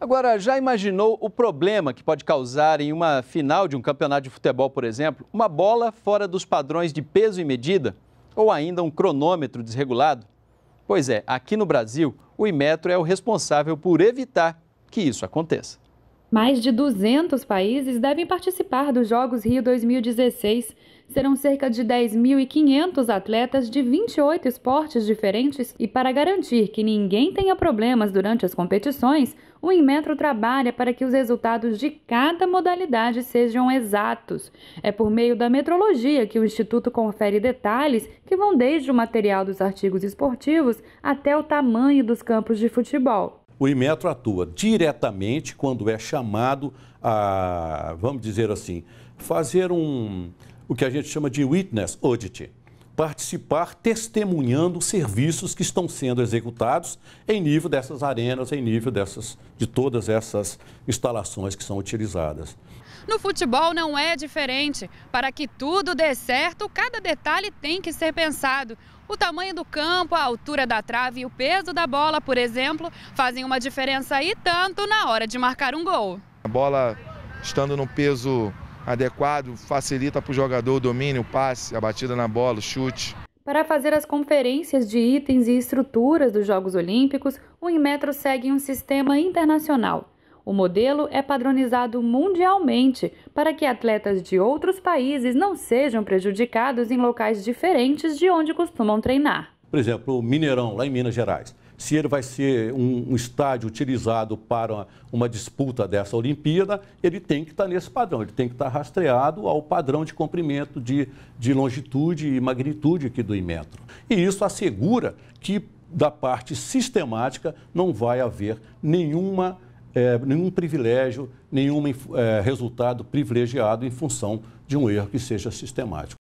Agora, já imaginou o problema que pode causar em uma final de um campeonato de futebol, por exemplo, uma bola fora dos padrões de peso e medida? Ou ainda um cronômetro desregulado? Pois é, aqui no Brasil, o Imetro é o responsável por evitar que isso aconteça. Mais de 200 países devem participar dos Jogos Rio 2016 serão cerca de 10.500 atletas de 28 esportes diferentes e para garantir que ninguém tenha problemas durante as competições, o Inmetro trabalha para que os resultados de cada modalidade sejam exatos. É por meio da metrologia que o Instituto confere detalhes que vão desde o material dos artigos esportivos até o tamanho dos campos de futebol. O Inmetro atua diretamente quando é chamado a, vamos dizer assim, fazer um, o que a gente chama de witness audit participar testemunhando serviços que estão sendo executados em nível dessas arenas, em nível dessas, de todas essas instalações que são utilizadas. No futebol não é diferente. Para que tudo dê certo, cada detalhe tem que ser pensado. O tamanho do campo, a altura da trave e o peso da bola, por exemplo, fazem uma diferença e tanto na hora de marcar um gol. A bola estando no peso adequado, facilita para o jogador o domínio, o passe, a batida na bola, o chute. Para fazer as conferências de itens e estruturas dos Jogos Olímpicos, o Inmetro segue um sistema internacional. O modelo é padronizado mundialmente para que atletas de outros países não sejam prejudicados em locais diferentes de onde costumam treinar. Por exemplo, o Mineirão, lá em Minas Gerais se ele vai ser um, um estádio utilizado para uma, uma, disputa dessa Olimpíada, ele tem que estar tá nesse padrão, ele tem que estar tá rastreado ao padrão de comprimento, de, de longitude e magnitude aqui do imetro. E isso assegura que, da parte sistemática, não vai haver nenhuma, é, nenhum privilégio, nenhum é, resultado privilegiado em função de um erro que seja sistemático.